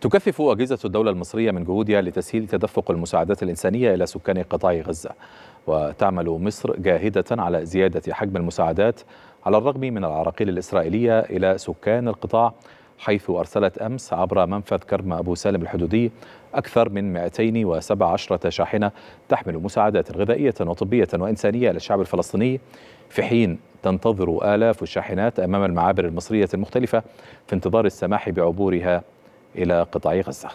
تكثف أجهزة الدولة المصرية من جهودها لتسهيل تدفق المساعدات الإنسانية إلى سكان قطاع غزة وتعمل مصر جاهدة على زيادة حجم المساعدات على الرغم من العراقيل الإسرائيلية إلى سكان القطاع حيث أرسلت أمس عبر منفذ كرم أبو سالم الحدودي أكثر من 217 شاحنة تحمل مساعدات غذائية وطبية وإنسانية للشعب الفلسطيني في حين تنتظر آلاف الشاحنات أمام المعابر المصرية المختلفة في انتظار السماح بعبورها إلى قطاع غزة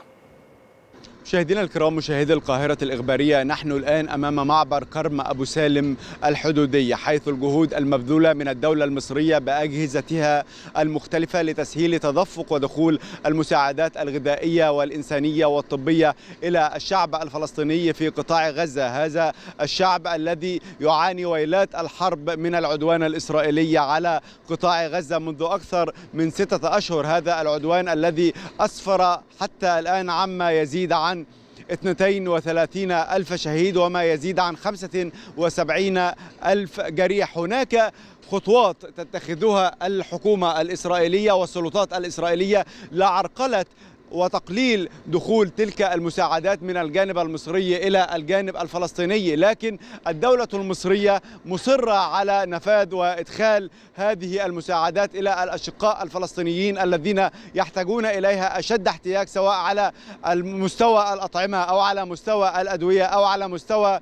مشاهدينا الكرام مشاهدي القاهرة الإخبارية نحن الآن أمام معبر كرم أبو سالم الحدودية حيث الجهود المبذولة من الدولة المصرية بأجهزتها المختلفة لتسهيل تدفق ودخول المساعدات الغذائية والإنسانية والطبية إلى الشعب الفلسطيني في قطاع غزة هذا الشعب الذي يعاني ويلات الحرب من العدوان الإسرائيلي على قطاع غزة منذ أكثر من ستة أشهر هذا العدوان الذي أسفر حتى الآن عما يزيد عن عن 32 ألف شهيد وما يزيد عن 75 ألف جريح هناك خطوات تتخذها الحكومة الإسرائيلية والسلطات الإسرائيلية لعرقلة وتقليل دخول تلك المساعدات من الجانب المصري إلى الجانب الفلسطيني لكن الدولة المصرية مصرة على نفاذ وإدخال هذه المساعدات إلى الأشقاء الفلسطينيين الذين يحتاجون إليها أشد احتياج سواء على مستوى الأطعمة أو على مستوى الأدوية أو على مستوى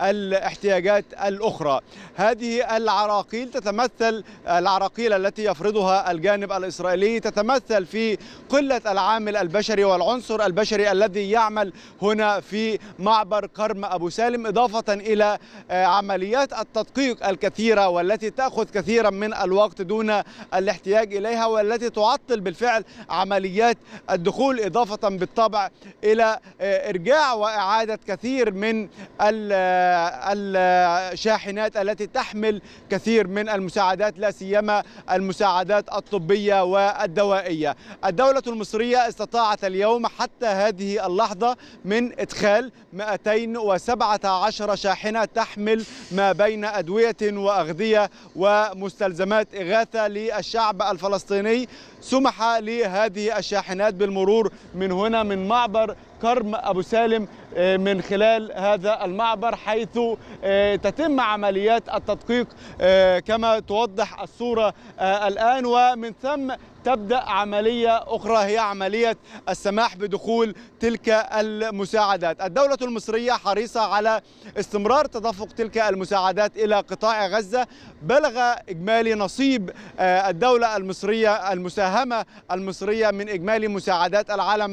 الاحتياجات الأخرى هذه العراقيل تتمثل العراقيل التي يفرضها الجانب الإسرائيلي تتمثل في قلة العامل البشري والعنصر البشري الذي يعمل هنا في معبر كرم أبو سالم إضافة إلى آه، عمليات التدقيق الكثيرة والتي تأخذ كثيرا من الوقت دون الاحتياج إليها والتي تعطل بالفعل عمليات الدخول إضافة بالطبع إلى آه، إرجاع وإعادة كثير من ال آه، الشاحنات التي تحمل كثير من المساعدات لا سيما المساعدات الطبية والدوائية الدولة المصرية استطاعت اليوم حتى هذه اللحظة من إدخال 217 شاحنة تحمل ما بين أدوية وأغذية ومستلزمات إغاثة للشعب الفلسطيني سمح لهذه الشاحنات بالمرور من هنا من معبر كرم أبو سالم آه، من خلال هذا المعبر حيث آه، تتم عمليات التدقيق آه، كما توضح الصورة الآن ومن ثم تبدأ عملية أخرى هي عملية السماح بدخول تلك المساعدات الدولة المصرية حريصة على استمرار تدفق تلك المساعدات إلى قطاع غزة بلغ إجمالي نصيب آه، الدولة المصرية المساهمة المصرية من إجمالي مساعدات العالم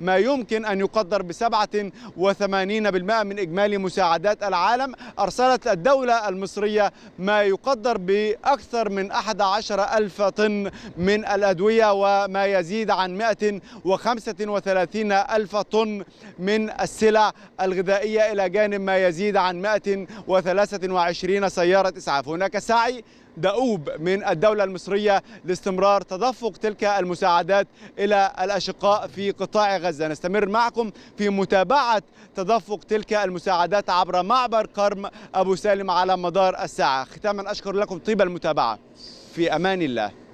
ما يمكن أن يقدر ب 87% من إجمالي مساعدات العالم أرسلت الدولة المصرية ما يقدر بأكثر من 11000 ألف طن من الأدوية وما يزيد عن 135 ألف طن من السلع الغذائية إلى جانب ما يزيد عن 123 سيارة إسعاف هناك سعي دؤوب من الدولة المصرية لاستمرار تدفق تلك المساعدات إلى الأشقاء في قطاع غزة نستمر معكم في متابعة تدفق تلك المساعدات عبر معبر قرم أبو سالم على مدار الساعة ختاما أشكر لكم طيب المتابعة في أمان الله